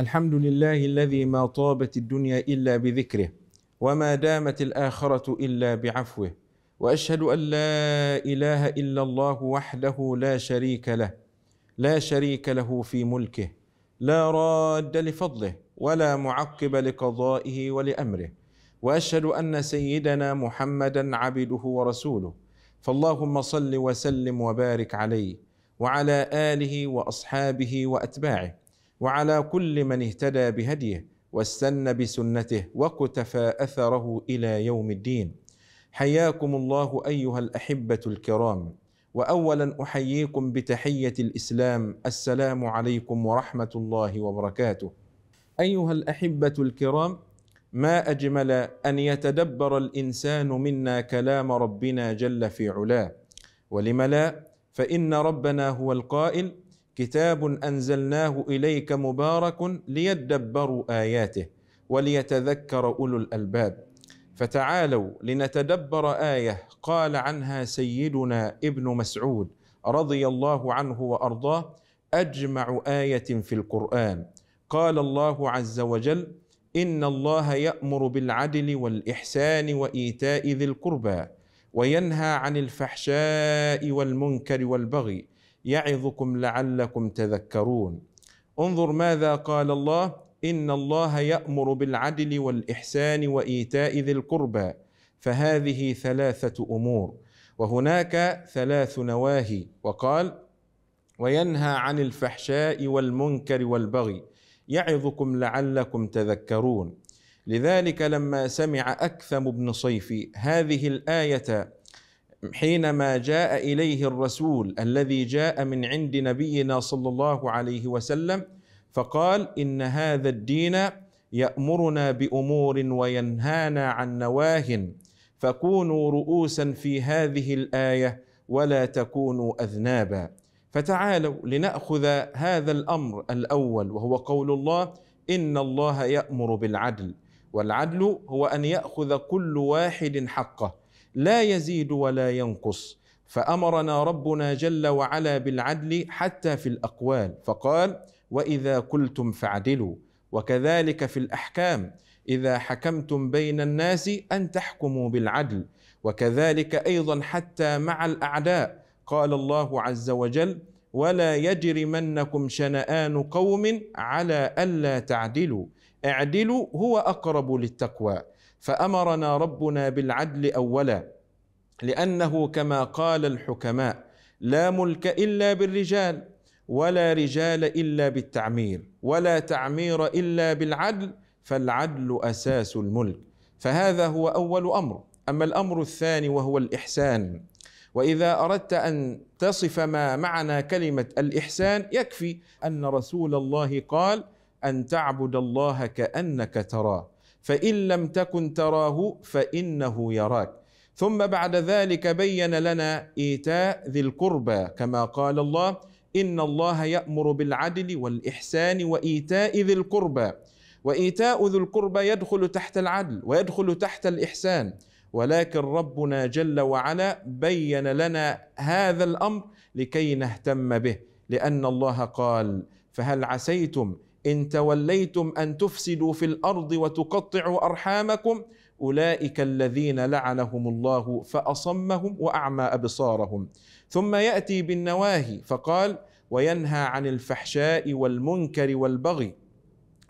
الحمد لله الذي ما طابت الدنيا الا بذكره وما دامت الاخره الا بعفوه واشهد ان لا اله الا الله وحده لا شريك له لا شريك له في ملكه لا راد لفضله ولا معقب لقضائه ولامره واشهد ان سيدنا محمدا عبده ورسوله فاللهم صل وسلم وبارك عليه وعلى اله واصحابه واتباعه وعلى كل من اهتدى بهديه واستن بسنته واقتفى اثره الى يوم الدين حياكم الله ايها الاحبه الكرام واولا احييكم بتحيه الاسلام السلام عليكم ورحمه الله وبركاته ايها الاحبه الكرام ما اجمل ان يتدبر الانسان منا كلام ربنا جل في علاه ولم لا فان ربنا هو القائل كتاب انزلناه اليك مبارك ليدبروا اياته وليتذكر اولو الالباب فتعالوا لنتدبر ايه قال عنها سيدنا ابن مسعود رضي الله عنه وارضاه اجمع ايه في القران قال الله عز وجل ان الله يامر بالعدل والاحسان وايتاء ذي القربى وينهى عن الفحشاء والمنكر والبغي يعظكم لعلكم تذكرون انظر ماذا قال الله ان الله يامر بالعدل والاحسان وايتاء ذي القربى فهذه ثلاثه امور وهناك ثلاث نواهي وقال وينهى عن الفحشاء والمنكر والبغي يعظكم لعلكم تذكرون لذلك لما سمع اكثم بن صيف هذه الايه حينما جاء اليه الرسول الذي جاء من عند نبينا صلى الله عليه وسلم فقال ان هذا الدين يامرنا بامور وينهانا عن نواه فكونوا رؤوسا في هذه الايه ولا تكونوا اذنابا فتعالوا لناخذ هذا الامر الاول وهو قول الله ان الله يامر بالعدل والعدل هو ان ياخذ كل واحد حقه لا يزيد ولا ينقص فامرنا ربنا جل وعلا بالعدل حتى في الاقوال فقال واذا قلتم فاعدلوا وكذلك في الاحكام اذا حكمتم بين الناس ان تحكموا بالعدل وكذلك ايضا حتى مع الاعداء قال الله عز وجل ولا يجرمنكم شنآن قوم على ألا تعدلوا اعدلوا هو أقرب للتقوى فامرنا ربنا بالعدل اولا لانه كما قال الحكماء لا ملك الا بالرجال ولا رجال الا بالتعمير ولا تعمير الا بالعدل فالعدل اساس الملك فهذا هو اول امر اما الامر الثاني وهو الاحسان واذا اردت ان تصف ما معنى كلمه الاحسان يكفي ان رسول الله قال ان تعبد الله كانك تراه فإن لم تكن تراه فإنه يراك ثم بعد ذلك بين لنا إيتاء ذي القربى كما قال الله إن الله يأمر بالعدل والإحسان وإيتاء ذي القربى وإيتاء ذي القربى يدخل تحت العدل ويدخل تحت الإحسان ولكن ربنا جل وعلا بين لنا هذا الأمر لكي نهتم به لأن الله قال فهل عسيتم إن توليتم أن تفسدوا في الأرض وتقطعوا أرحامكم أولئك الذين لعنهم الله فأصمهم وأعمى أبصارهم ثم يأتي بالنواهي فقال وينهى عن الفحشاء والمنكر والبغي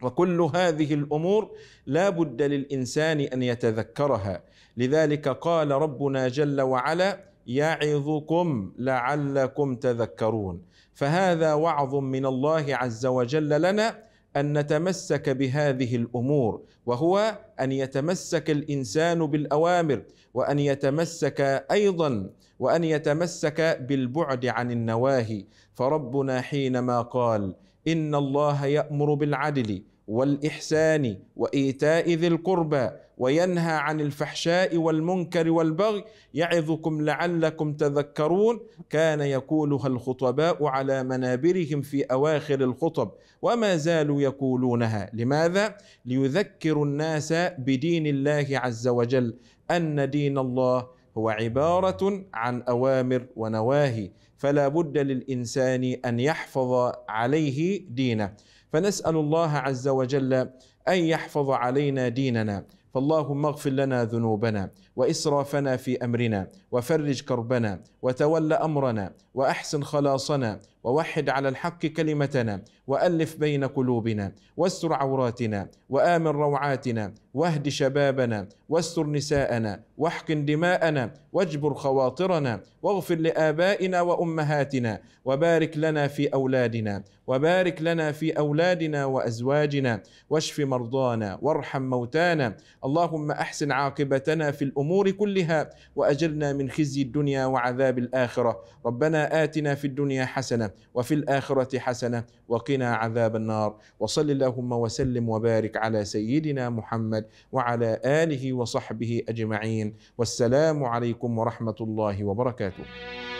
وكل هذه الامور لا بد للانسان ان يتذكرها لذلك قال ربنا جل وعلا يعظكم لعلكم تذكرون فهذا وعظ من الله عز وجل لنا ان نتمسك بهذه الامور وهو ان يتمسك الانسان بالاوامر وان يتمسك ايضا وان يتمسك بالبعد عن النواهي فربنا حينما قال ان الله يامر بالعدل والإحسان وإيتاء ذي القربى وينهى عن الفحشاء والمنكر والبغي يعظكم لعلكم تذكرون كان يقولها الخطباء على منابرهم في أواخر الخطب وما زالوا يقولونها لماذا؟ ليذكروا الناس بدين الله عز وجل أن دين الله هو عبارة عن أوامر ونواهي فلا بد للإنسان أن يحفظ عليه دينه فنسأل الله عز وجل أن يحفظ علينا ديننا فاللهم اغفر لنا ذنوبنا واسرافنا في امرنا وفرج كربنا وتول امرنا واحسن خلاصنا ووحد على الحق كلمتنا والف بين قلوبنا واستر عوراتنا وامن روعاتنا واهد شبابنا واستر نساءنا واحقن دماءنا واجبر خواطرنا واغفر لابائنا وامهاتنا وبارك لنا في اولادنا وبارك لنا في اولادنا وازواجنا واشف مرضانا وارحم موتانا اللهم احسن عاقبتنا في الامور كلها واجرنا من خزي الدنيا وعذاب الاخره ربنا اتنا في الدنيا حسنه وفي الاخره حسنه وقنا عذاب النار وصل اللهم وسلم وبارك على سيدنا محمد وعلى اله وصحبه اجمعين والسلام عليكم ورحمه الله وبركاته